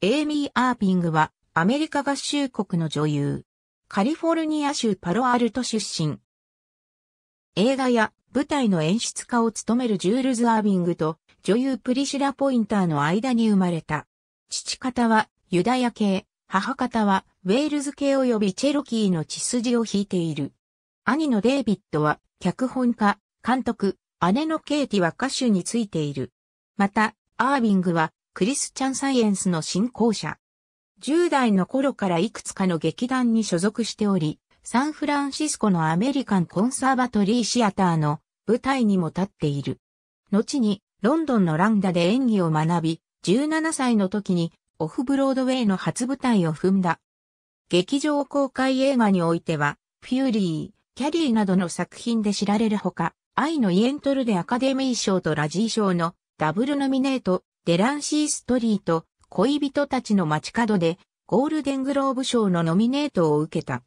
エイミー・アーピングはアメリカ合衆国の女優。カリフォルニア州パロアルト出身。映画や舞台の演出家を務めるジュールズ・アービングと女優プリシラ・ポインターの間に生まれた。父方はユダヤ系、母方はウェールズ系及びチェロキーの血筋を引いている。兄のデイビッドは脚本家、監督、姉のケイティは歌手についている。また、アービングはクリスチャンサイエンスの信仰者。10代の頃からいくつかの劇団に所属しており、サンフランシスコのアメリカンコンサーバトリーシアターの舞台にも立っている。後にロンドンのランダで演技を学び、17歳の時にオフブロードウェイの初舞台を踏んだ。劇場公開映画においては、フューリー、キャリーなどの作品で知られるほか、愛のイエントルでアカデミー賞とラジー賞のダブルノミネートデランシーストリート、恋人たちの街角で、ゴールデングローブ賞のノミネートを受けた。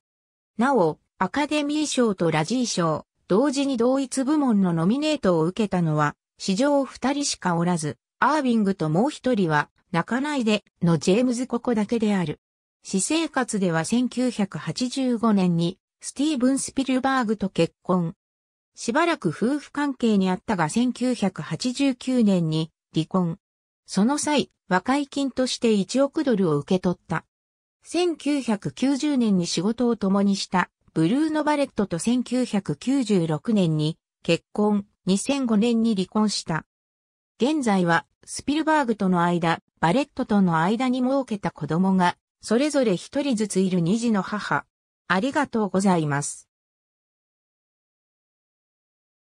なお、アカデミー賞とラジー賞、同時に同一部門のノミネートを受けたのは、史上二人しかおらず、アービングともう一人は、泣かないでのジェームズ・ココだけである。私生活では1985年に、スティーブン・スピルバーグと結婚。しばらく夫婦関係にあったが1989年に離婚。その際、和解金として1億ドルを受け取った。1990年に仕事を共にしたブルーノ・バレットと1996年に結婚、2005年に離婚した。現在はスピルバーグとの間、バレットとの間に設けた子供が、それぞれ一人ずついる二児の母。ありがとうございます。